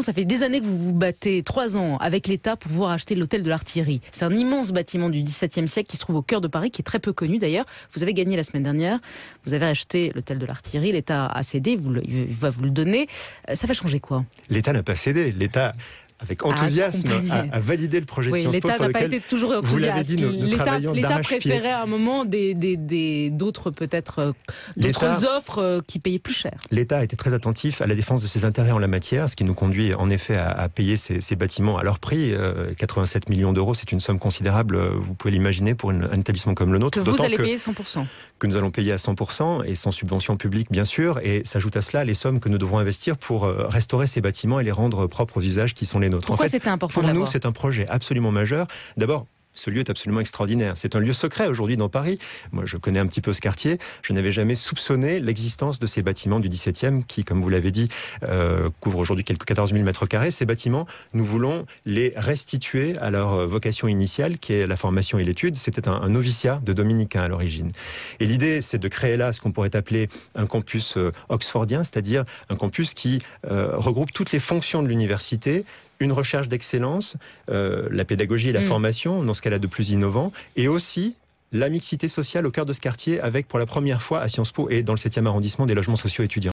ça fait des années que vous vous battez, trois ans, avec l'État pour pouvoir acheter l'hôtel de l'artillerie. C'est un immense bâtiment du XVIIe siècle qui se trouve au cœur de Paris, qui est très peu connu d'ailleurs. Vous avez gagné la semaine dernière, vous avez acheté l'hôtel de l'artillerie, l'État a cédé, vous il va vous le donner. Euh, ça va changer quoi L'État n'a pas cédé. L'État avec ah, enthousiasme à, valider le projet de Sciences Po L'État n'a pas été toujours vous l'avez dit, nous, L'État préférait à un moment des, d'autres peut-être euh, d'autres offres euh, qui payaient plus cher. L'État a été très attentif à la défense de ses intérêts en la matière, ce qui nous conduit en effet à, payer ces, bâtiments à leur prix. 87 euh, millions d'euros, c'est une somme considérable, vous pouvez l'imaginer, pour un établissement comme le nôtre. Que vous allez payer 100%. Que nous allons payer à 100% et sans subvention publique, bien sûr. Et s'ajoute à cela les sommes que nous devons investir pour restaurer ces bâtiments et les rendre propres aux usages qui sont les pourquoi c'était important Pour nous, c'est un projet absolument majeur. D'abord, ce lieu est absolument extraordinaire. C'est un lieu secret aujourd'hui dans Paris. Moi, je connais un petit peu ce quartier. Je n'avais jamais soupçonné l'existence de ces bâtiments du 17e qui, comme vous l'avez dit, euh, couvrent aujourd'hui quelques 14 000 mètres carrés. Ces bâtiments, nous voulons les restituer à leur euh, vocation initiale, qui est la formation et l'étude. C'était un, noviciat de dominicains à l'origine. Et l'idée, c'est de créer là ce qu'on pourrait appeler un campus euh, oxfordien, c'est-à-dire un campus qui regroupe toutes les fonctions de l'université, une recherche d'excellence, euh, la pédagogie et la mm. formation, dans ce qu'elle a de plus innovant, et aussi la mixité sociale au cœur de ce quartier avec pour la première fois à Sciences Po et dans le 7e arrondissement des logements sociaux étudiants.